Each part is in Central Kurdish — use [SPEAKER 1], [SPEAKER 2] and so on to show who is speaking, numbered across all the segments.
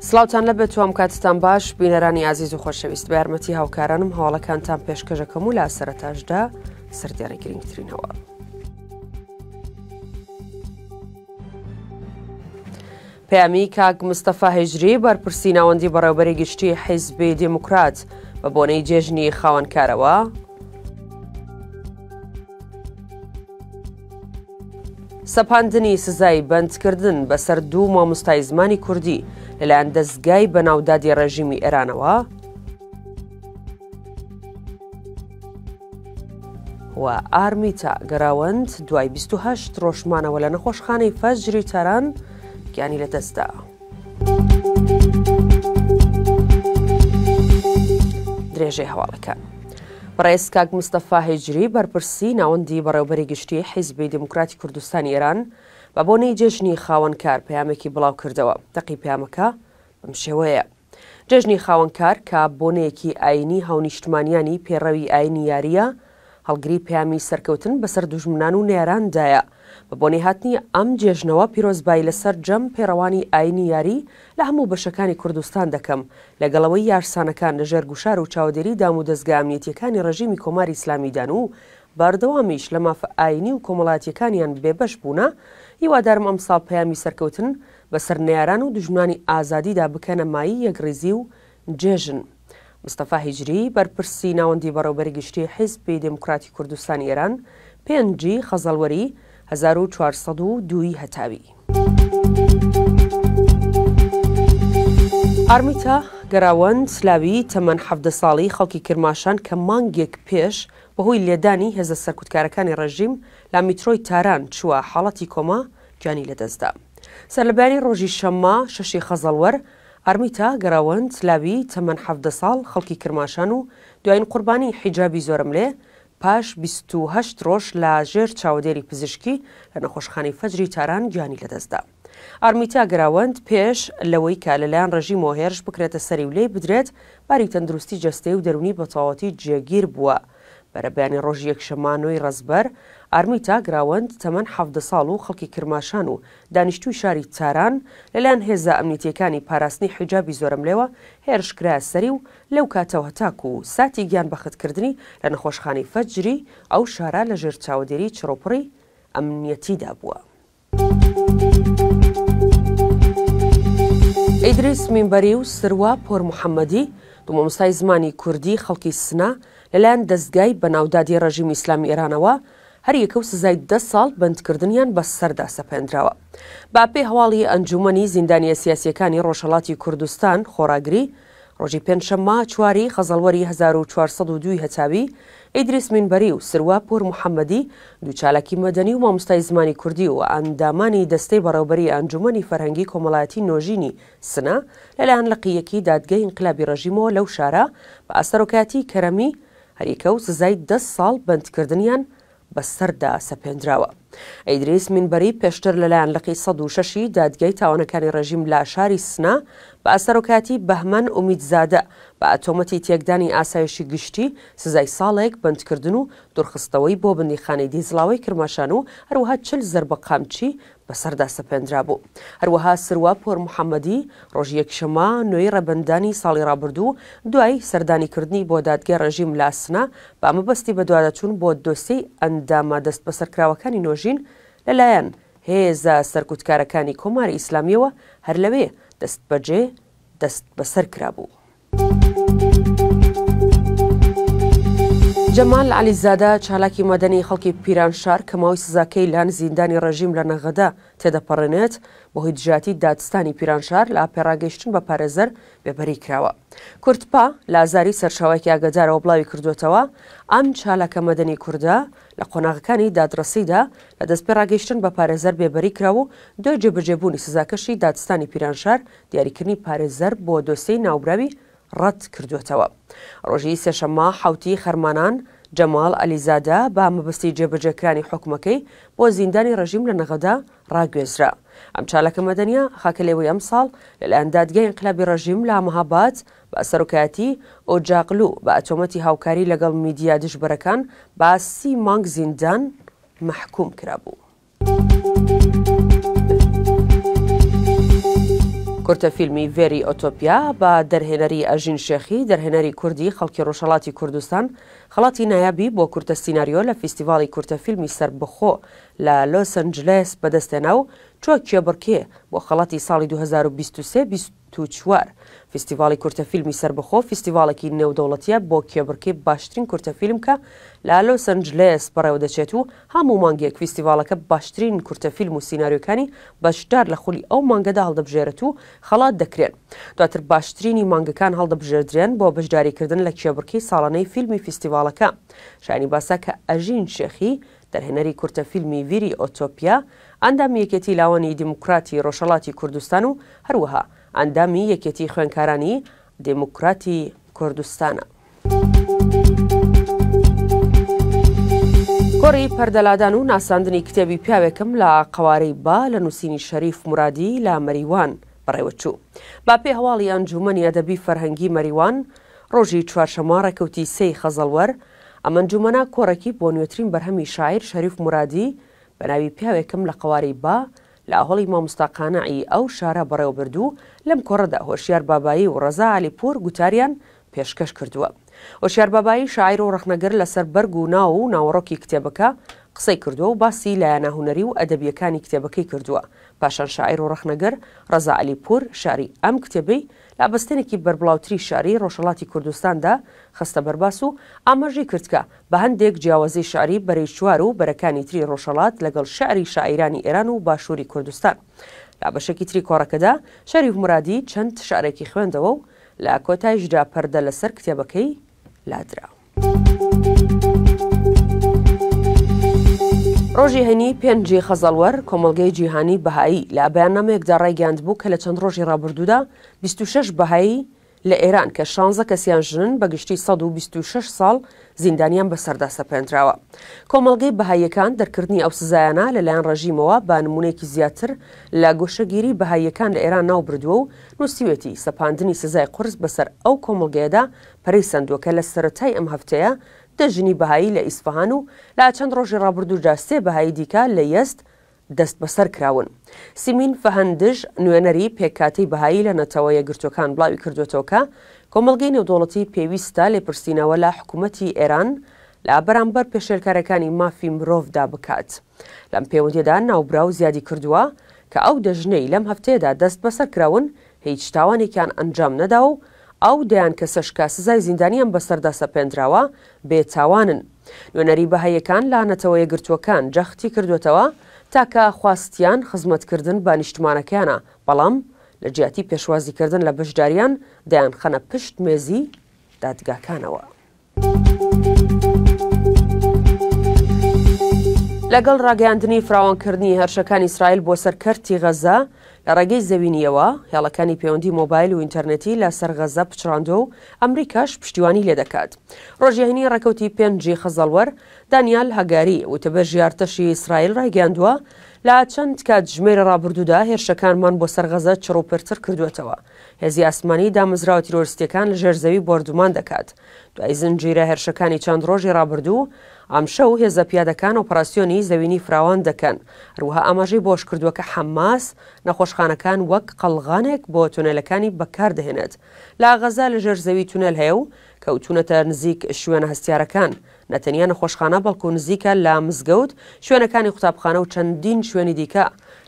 [SPEAKER 1] سلااوان لە بێت توام کاتتان باش بینەرانی عزیز و خۆشەویست بە یارمەتی هاوکارانم هەواڵەکانتان پێشکەشەکەم و لا سەرەتاشدا سردیارە گرنگترینەوە. پامی کاک مستەفا هێژری بەرپرسی ناوەندی بەڕێوبەری گشتی حیزبی دموکرات بە بۆنەی جێژنی خاوەنکارەوە سەپاندنی سزای بەندکردن بەسەر دوو مامۆستای زمانی کوردی لەلایەن دەستگای بەناودادی ڕژیمی ئێرانەوە و ئارمیتا گەراوەند دوای 28 ڕۆژمانەوە لە نەخۆشخانەی فەزجری تەران، خەڵکیانی لە دەستا. درێژەی هەواڵەکە. ڕێز کاک مستەفا هێجری بەرپرسی ناوەندی بەڕێوبەری گشتی حیزبی دموکراتی کوردستان ئێران بە بۆنەی جێژنی خاوەنکار پەیامێکی بڵاو کردەوە تەقی پامەکە بم شێوەیە. جێژنی خاوەنکار کە بۆنەیەکی ئاینی هاونیشتمانیانی پێڕەوی ئاینی یاریە هەڵگری پامی سەرکەوتن بەسەر دوژمنان و نێراندایە بە بۆنی هاتنی ئەم جێژنەوە پیرۆزبایی لەسەر جەم پێڕەوانی ئاینی یاری لە هەموو بەشەکانی کوردستان دەکەم لەگەڵەوەی یارسانەکان لەژێر گوشار و چاودێری دام و دەستگامنیەتەکانی ڕژیمی کۆماری ئسلامیدان و باردەوامیش لە مافە ئاینی و کۆمەڵاتیەکانیان بێبەش بوونا هیوادارم ئەم ساڵ پەیامی سەرکەوتن بەسەر نێران و دژمانی ئازادیدا بکەنەمایی یەکریزی و جێژن. مستەفا هیجری بەرپرسی ناوەندی بەڕێوبەرگشتی حیزبی دموکراتی کوردستان ئێران پێنجی خەزەڵوەری 1940 هەتاوی. ئارمیتا گەراوەند سلاوی تەمەەن حەفدە ساڵی خەڵکی کرماشان کە مانگێک پێش بەهۆی لێدانی هێزە سەرکوتکارەکانی ڕژیم لا میترۆی تاران چووە حاڵەتی کۆما گیانی لەدەستدا. سەرلبیانی ڕۆژی شەمما شەشی خەزەڵوەر ئەرمیتا گەراوەند سلاوی تەمەەن حەفدە ساڵ خەڵکی کرماشان و دوایین قوربانی حیجابی زۆرم لێ پاش 28 ڕۆژ لە ژێر چاودێری پزیشکی لە نەخۆشخانی فەجری تاران گیانی لەدەستدا. ئارمیتا گراوەند پێش لەوەی کا لەلایەن ڕژی مۆهێرش بکرێتە سەری و لێی بدرێت باری تەندروستی جەستەی و دەرونی بەتەواوەتی جێگیر بووە. بەرەبیانی ڕۆژی یەکشەمانۆی ڕزبەر ئارمی تاگراوەند تەمەەن حەفدە ساڵ و خەڵکی کرماشان و دانیشتوی شاری چاران لەلایەن هێزا ئەمنیتیەکانی پاراستنی حیجابی زۆرم لێوە هێرشکرا سەری و لەو کاتەوە تاکو و ساتی گیان بەخەتکردنی لە نەخۆشخانی فەجری ئەو شارە لە ژێر چاودێری چڕۆپڕی ئەمنیەتیدا بووە. ئیدریس میمبەری و سروا پۆر محەممەدی دومەمسای زمانی کوردی خەڵکی سنا، لەلایەن دەستگای بەناودادی ڕژیم ئیسلامی ئێرانەوە هەر یەکە و سزای ده ساڵ بندکردنیان بە سەردا سەپێنراوە باپی هەواڵی ئەنجومنی زیندانیە سیاسیەکانی ڕۆژەڵاتی کوردستان خۆراگری ڕۆژی پێنجشەمما چواری خەزەڵوەری 1402 هەچاوی ئیدریس مینبەری و سروا پور محەممەدی دووچالکی مەدەنی و مامۆستای زمانی کوردی و ئەندامانی دەستەی بەڕێوبەری ئەنجومنی فەرهەنگی کۆمەڵایەتی نۆژینی سنا لەلایەن لەقیەکی دادگەی ئینقلابی ڕژیمەوە لەو شارە بە ئاسەرۆکاتی کەرەمی هەریکە و سزای ده ساڵ بەندکردنیان بەسەردا سەپێنراوە. ئەیدریس مینبەری پێشتر لەلایەن لەقی 16 دادگەی تاوانەکانی ڕژیم لا شاری سنا بە ئەسەرۆکاتی بەهمەن ئومیدزادە بە ئەتۆمەتی تێکدانی ئاسایشی گشتی سزای ساڵێک بندکردن و دورخستەوەی بۆ بنیخانەی دیزڵاوی کرمەشان و هەروەها چل زربە قامچی بەسەردا سەپێنرا بوو هەروەها سروا پۆر محەممەدی ڕۆژی یەکشەما نوێی ڕەبندانی ساڵی ڕابردوو دوای سەردانیکردنی بۆ دادگە ڕژیم لاسنا بە مەبەستی بە دووادەچوون بۆ دۆسی ئەندامە دەست بە سەرکراوەکانی نۆژین لەلایەن هێزە سەرکوتکارەکانی کۆماری ئیسلامیەوە هەر لەوێ دەست بەجێ دەست بەسەر کرابوو. جەمال علیزادا چالاکی مەدەنی خەڵکی پیرانشار کە ماوەی سزاکەی لان زیندانی ڕژیم لە نەغەدا تێدەپەڕێنێت بەهۆی دژاتی دادستانی پیرانشار لە ئاپێراگەیشتن بە پارێزەر بێبەری کراوە. کورتپا لازاری سەرشاوێکی ئاگدارەوە بڵاوی کردوێتەوە ئەم چالاکە مەدەنی کووردا لە قۆناغەکانی دادرسیدا لە دەستپێ ڕاگەیشتن بە پارێزەر بێبەری کراوە دوای جێبجێبوونی سزاکەشی دادستانی پیرانشار دیاریکردنی پارێزەر بۆ دۆسەی ناوبراوی ڕەت کردوێتەوە. ڕۆژی سێشەمما حوتی خەرمانان جەمال ئەلیزادا با مەبستی جێبەجێکرانی حکومەکەی بۆ زیندانی ڕژیم لە نەغەدا ڕاگوێزرا. ئەم چالەکە مەدەنیا خاکە لێوەی ئەم ساڵ لە ئەندادگەی ئەنقلابی ڕژیم لە مەهابات بە سەرکایەتی ئۆجاقلو بە ئەتۆمەتی هاوکاری لەگەڵ میدیا دژبەرەکان باسی مانگ زیندان محکوم کرابوو. کورتە فیلمی ڤێری ئۆتۆپیا بە دەرهێنەری ئەژین شێخی دەرهێنەری کوردی خەڵکی ڕۆژەڵاتی کوردستان خڵاتی نایابی بۆ کورتە سینناریۆ لە فیستیڤالی کورتە فیلمی سربخۆ لە لۆس ئەنجلس بەدەستێنا و چوە کێبڕکێ بۆ خەڵاتی ساڵی 2024 فیستیڤالی کورتە فیلمی سربخۆ فیستیڤالێکی نێودەوڵەتیە بۆ کێبڕکی باشترین کورتە فیلمکە لە لۆس ئەنجلس بەڕێوەدەچێت و هەموو مانگێک فیستیڤالەکە باشترین کورتە فیلم و سینناریۆکانی بەشدار لە خولی ئەو مانگەدا هەڵدەبژێرت و خەڵات دەکرێن دواتر باشترینی مانگەکان هەڵدەبژێدرێن بۆ بەشداریکردن لە کێبڕکی ساڵانەی فیلمی فیستیڤال منداڵەکە شانی باسا کە ئەژین شێخی دەرهێنەری کورتە فیلمی ویری ئۆتۆپیا ئەندامی یەکێتی لاوانی دیموکراتی ڕۆژەڵاتی کوردستان و هەروەها ئەندامی یەکێتی خوێنکارانی دیموکراتی کوردستانە. گۆڕی پەردەلادان و ناساندنی کتێبی پیاوێکم لە قوارەی با لە نووسینی شەریف مرادی لە مەریوان بڕێوەچوو. با پێی هەواڵی ئەنجومنی ئەدەبی فەرهەنگی مەریوان ڕۆژی چوارشەما ڕێکەوتی سی خەزەڵوەر ئەمەنجومەنا کۆڕەکی بۆ نوێترین بەرهەمی شاعر شەریف مرادی بەناوی پیاوێکم لە قوارەی با لە ئاهڵی مامۆستاقانعی ئەو شارە بەڕێوەبردوو لەم کۆڕەدا هۆشیار بابایی و ڕەزا علیپور گوتاریان پێشکەش کردووە. هۆشیار بابایی شاعر و ڕەخنەگەر لەسەر بەرگ و ناو و ناوەڕۆکی کتێبەکە قسەی کردووە و باسی لایەنە هوەری و ئەدەبیەکانی کتێبەکەی کردووە. پاشان شاعیر و ڕخنەگەر ڕزا علیپور شاری ئەم کتێبەی لابستێنێکی بربڵاوتری شاری ڕۆژەڵاتی کوردستاندا خستە بەرباس و ئاماژی کردکە بە هەندێک جیاوازی شاری بەرەی چوار و بەرەکانی تری ڕۆژەڵات لەگەڵ شعری شاعیرانی ئێران و باشووری کوردستان لابەشێکی تری کۆڕەکەدا شاری مرادی چەند شارێکی خوێندەوە و لە کۆتایشدا پەردە لەسەر کتێبەکەی لادرا. Thank you. ڕۆژی هەنی پێنجی خەزەڵوەەر کۆمەلگەی جیهانی بەهایی لە بەیانامەیەکدا ڕێگەاند بوو کە لە چەند ڕۆژی ڕابردوودا 26 بەهایی لە ئێران کە شانزە کەسیان ژنن بە گشتی 126 ساڵ زیندانیان بەسەردا سەپێنراوە. کۆمەلگەی بەهایەکان دەرکردنی ئەو سزایانە لەلایەن ڕژیمەوە با نمونێکی زیاتر لە گۆشەگیری بەهایەکان لە ئێران ناو بردووە و نووسیوێتی سەپاندنی سزای قرس بەسەر ئەو کۆمەلگەیەدا پەری سندوەکە لە سەتای ئەم هەفتەیە دەژنی بەهایی لە ئیسفهان و لا چەند ڕۆژی ڕابردوودا سێ بەهایی دیکە لە یەست دەست بەسەر کراون. سیمین فەهندش نوێنەری پێکاتی بەهایی لە نەتەوەیە گرتوەکان بڵاوی کردوێتەوەکە کۆمەلگەی نێودوڵەتی پێویستە لێ پرسیینەوە لە حکوومەتی ئێران لا بەرامبەر پێشێرکارەکانی مافی مرۆڤدا بکات. لەم پەیوەندێدا ناوبرا و زیادی کردووە کە ئەو دەژنەی لەم هەفتەیەدا دەست بەسەر کراون هیچ تاوانێکیان ئەنجام نەدا و ئەو دەیان کە سەشکا سزای زیندانیان بەسەردا سەپێنراوە بێتاوانن نوێنەری بەهەیەکان لاەتەوە یەگرتوەکان جەختی کردوێتەوە تاکە خواستیان خزمەتکردن بە نیشتمانەکەیانە بەڵام لە جیاتی پێشوازیکردن لە بەشداریان دەیان خەنە پشت مێزی دادگاکانەوە. لەگەڵ ڕاگەاندنی فراوانکردنی هەرشەکان ئیسرائیل بۆ سەرکەرتی غەزە لە ڕێگەی زەوینیەوە هێڵەکانی پەیوەندی مۆبایل و ئینتەرنێتی لە سەرغەزە پچراندۆ و ئەمریکاش پشتیوانی لێ دەکات. ڕۆژیانی ڕکەوتی پێنجی خەزەڵوەر دانیال هەگاری وتەبە ژیارتەشی ئیسرائیل ڕایگەاندووە لە چەند کات ژمێرە ڕابردوودا هێرشەکانمان بۆ سەرغەزە چڕۆپەرتر کردوێتەوە. هێزی ئاسمانی دامزراوە تیرۆستیەکان لە ژێرزەوی بردومان دەکات. دوای زنجیرە هێرشەکانی چەند ڕۆژی ڕابردوو ئەمشە و هێزە پیادەکان ئۆپراسسیۆنی زەوینی فراوان دەکەن ڕوها ئاماژەی بۆش کردووەکە حەماس نەخۆشخانەکان وەک قەلغانێک بۆ تونەلەکانی بەکاردەهێنێت لا غەزا لە ژێر زەوی تونەل هەیە و کەوتونەتە نزیک شوێنە هەستیارەکان نەتەنیا نەخۆشخانە بەڵکو نزیکە لا مزگەوت شوێنەکانی قوتابخانە و چەندین شوێنی دیکە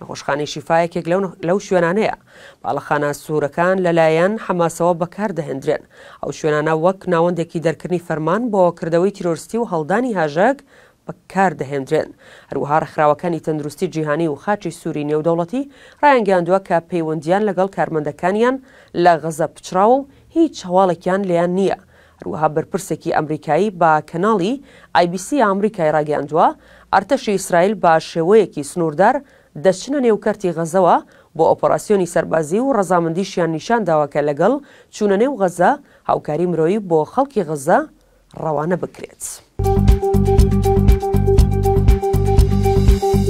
[SPEAKER 1] نەخۆشخانەی شیفاەکێک لەو شوێنانەیە باڵەخانە سوورەکان لەلایەن حەماسەوە بەکاردەهێنرێن ئەو شوێنانە وەک ناوەندێکی دەرکردنی فەرمان بۆ کردەوەی تیرۆستی و هەڵدانی هاژەک بەکار دەهێنرێن هەروها ڕخراوەکانی تەندروستی جیهانی و خاچی سووری نێودەوڵەتی ڕایەنگەاندووە کە پەیوەندیان لەگەڵ کارمەندەکانیان لە غەزە پچراو و هیچ هەواڵێکیان لیان نییە هەروها بەرپرسێکی ئەمریکایی با کەناڵی آیBC ئەمریکای ڕاگەاندووە ئارتەشی ئیسرائیل با شێوەیەکی سنووردار دەچنە نێوکەرتی غەزەوە بۆ ئۆپۆراسسیۆنی سەربازی و ڕەزامندیشیان نیشان داواکە لەگەڵ چوونە نێو غەزە هاوکاری مرۆیی بۆ خەڵکی غەزە ڕەوانە بکرێت.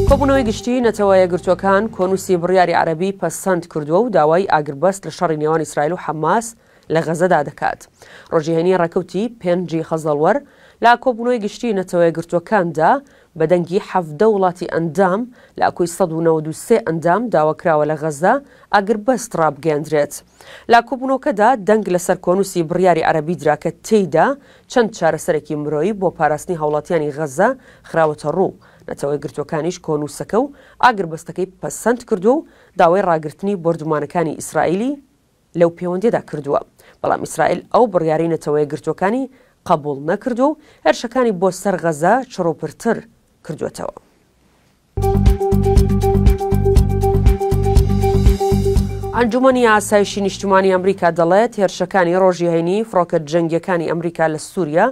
[SPEAKER 1] کۆبوونەوەی گشتی نەتەوەیە گرتوەکان کۆنووسی بڕیاری عەربی پەسەند کردووە و داوای ئاگربەست لە شەڕی نێوان ئیسرائیل و حەماس لە غەزەدا دەکات. ڕۆژیهێنی ڕەکەوتی پێنجی خەزەڵوەر لا کۆبوونەوەی گشتی نەتەوەیە گرتوەکاندا، بە دەنگی حەفدە وڵاتی ئەندام لە ئەکۆی 1993 ئەندام داواکراوە لە غەزدا ئەگەر بەست ڕابگەندرێت. لا کۆبوونەوەکەدا دەنگ لەسەر کۆنووسی بڕیاری عەربی دراکە تێیدا چەند چارەسەرێکی مرۆیی بۆ پاراستنی هاوڵاتیانی غەزە خراوەتە ڕوو. نەتەوەی گرتوەکانیش کۆنووسەکە و ئاگر بەستەکەی پەسەند کردو و داوای ڕاگررتنی بردومانەکانی ئیسرائیلی لەو پەیوەندێدا کردووە بەڵام ئیسرائیل ئەو بڕیاری نەتەوەی گرتوەکانی قبول نەکردو و هەرشەکانی بۆ سەرغەزە چڕۆپرتر کردوێتەوە. ئەنجومی ئاسایشی نیشتمانی ئەمریکا دەڵێت هێرشەکانی ڕۆژی هەینی فڕۆکە جەنگەکانی ئەمریکا لە سووریا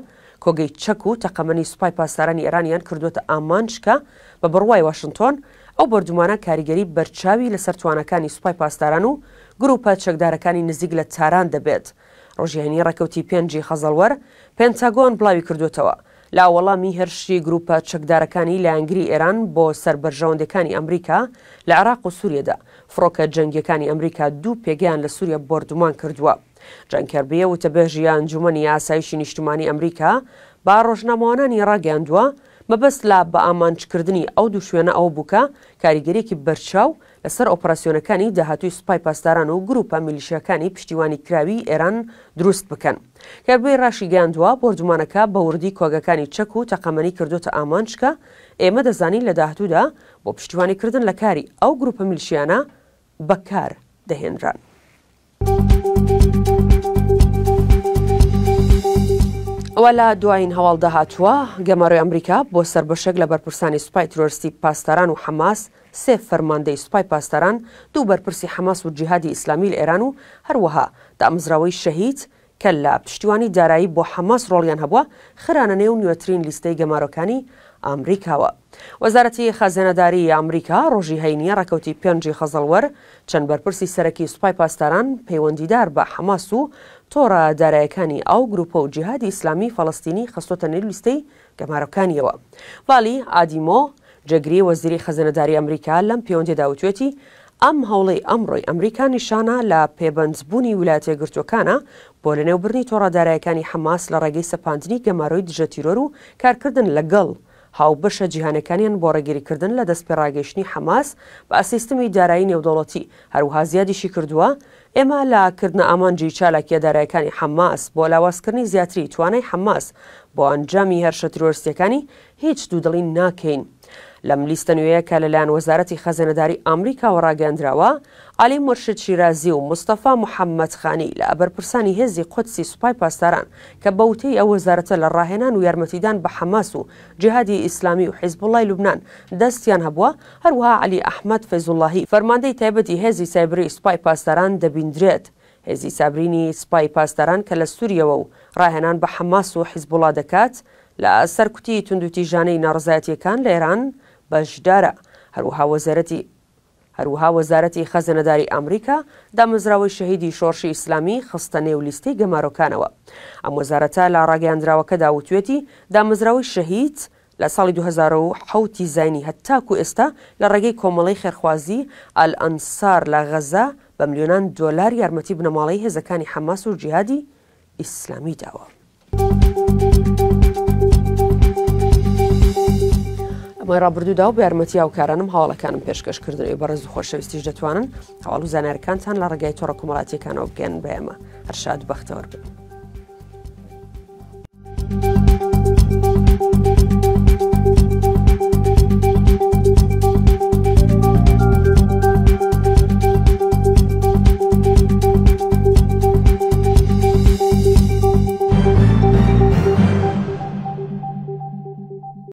[SPEAKER 1] کۆگەی چەک و تەقەمەنی سوپای پاسدارانی ئێرانیان کردوێتە ئامانشکە بە بڕوای وااشنگتۆن ئەو بردومانە کاریگەری بەرچاوی لە سەرتوانەکانی سوپای پاسداران و گروپە چەکدارەکانی نزیک لە تاران دەبێت. ڕۆژیانی ڕەکەوتی پێنجی خەزەڵوەر پێنتاگۆن بڵاوی کردوێتەوە. لاوەڵامی هەرشی گروپە چەکدارەکانی لە ئەنگری ئێران بۆ سربەرژەوەندەکانی ئەمریکا لە عراق و سوورێدا فڕۆکە جەنگەکانی ئەمریکا دوو پێگەیان لە سووریا بردومان کردووە. جەنکەربیە وتەبێژی ئەنجومی ئاسایشی نیشتمانی ئەمریکا با ڕۆژنامەوانانی ڕاگەاندووە مەبەست لا بە ئامانچکردنی ئەو دوو شوێنە ئەو بووکە کاریگەرێکی بەرچاو لەسەر ئۆپراسسیۆنەکانی داهاتوی سوپای پاسداران و گروپە میلیشیەکانی پشتیوانی کراوی ئێران دروست بکەن کە بێ ڕاشی گەاندووە بردومانەکە بە وردی کۆگەکانی چەک و تەقەمەنی کردوتە ئامانشکە ئێمە دەزانی لە داهاتوودا بۆ پشتیوانیکردن لە کاری ئەو گروپە میلیشیانە بەکار دەهێنران. ئەوە لە دوایین هەواڵ داهاتوە گەمەڕی ئەمریکا بۆ سربەشێک لە بەرپرسانی سوپای تۆرسی پاسداران و حەماس سێ فەرماندەی سوپای پاسداران دوو بەرپرسی حەماس و جیهادی ئیسلامی لە ئێران و هەروەها دامزراوەی شەهید کە لە پشتیوانی دارایی بۆ حەماس ڕۆڵیان هەبووە خرانە نێو نوێترین لیستەی گەمارەکانی ئامریکاوە. وەزارەتی خەزێنەداری ئامریکا ڕۆژی هەینیە ڕکەوتی پێنجی خەزەڵوەر چەند بەرپرسی سەرەکی سوپای پاسداران پەیوەندیدار بە حەماس و تۆڕە دارایەکانی ئەو گروپە و جیهادی ئیسلامی فەڵستینی خستۆتە نێلیستەی گەمارەکانیەوە. ڤالی ئادیمۆ جەگری وەزیری خەزەنەداری ئەمریکا لەم پەیوەندێدا وتێتی ئەم هەوڵی ئەمڕۆی ئەمریکا نیشانە لە پێبندبوونی ویلاتێ گرتوەکانە بۆ لەنێوبرنی تۆڕادارایەکانی حەماس لە ڕێگەی سەپاندنی گەماروی دژەتیرۆر و کارکردن لەگەڵ هاوبەشە جیهانەکانیان بۆ ڕێگیریکردن لە دەستپێڕاگەشتنی حەماس بە ئەسیستمی دارایی نێودەوڵەتی هەروها زیادیشی کردووە ئێمە لاکردن ئامانجی چالاکیە دارایەکانی حەماس بۆ لاوازکردنی زیاتری توانای حەماس بۆ ئەنجامی هەرشە ترۆرسیەکانی هیچ دوودڵین ناکەین. لەم لیستە نوێیەکە لەلایەن وەزارەتی خەزەنەداری ئەمریکا وەڕاگەندراوە علی مرشد شیرازی و مستەفا محەممەد خانی لە ئەبەرپرسانی هێزی قوتسی سوپای پاسداران کە بەوتەی ئەو وەزارەتە لە ڕاهێنان و یارمەتیدان بە حەماس و جهادی ئیسلامی و حیزبوڵای لوبنان دەستیان هەبووە هەروەها علی ئەحمد فەیزوڵاهی فەرماندەی تایبەتی هێزی سایبری سوپای پاسداران دەبیندرێت. هێزی سابرینی سوپای پاسداران کە لە سووریەوە و ڕاهێنان بە حەماس و حیزبوڵا دەکات لە سەرکوتی تونندوتیژانەی ناڕزایەتیەکان لە ئێران، بەشدارە هەروها وەزارەتی هەروها وەزارەتی خەزەنەداری ئەمریکا دامەزراوەی شەهیدی شۆرشی ئیسلامی خستە نێو لیستی گەمارۆکانەوە ئەم وەزارەتە لە ڕاگەاندراوەکەدا وتوێتی دامەزراوەی شەهید لە ساڵی 2010 زینی هەتاکو ئێستا لە ڕێگەی کۆمەڵی خێرخوازی ئەل ئەنسار لە غەزا بە میلیۆنان دۆلار یارمەتی بنەماڵی هێزەکانی حەماس و جیهادی ئیسلامی داوە. بۆی ڕابردوودا و بە یارمەتی هاوکارانم هاوڵەکانم پێشکەشکردنەوەی بەڕز و خۆشەویستیش دەتوانن هەواڵ و زانارەکانتان لە ڕێگای تۆڕە کۆمەڵاتیەکانەوە بگەن بە ئێمە هەرشاد بەختەوە بن.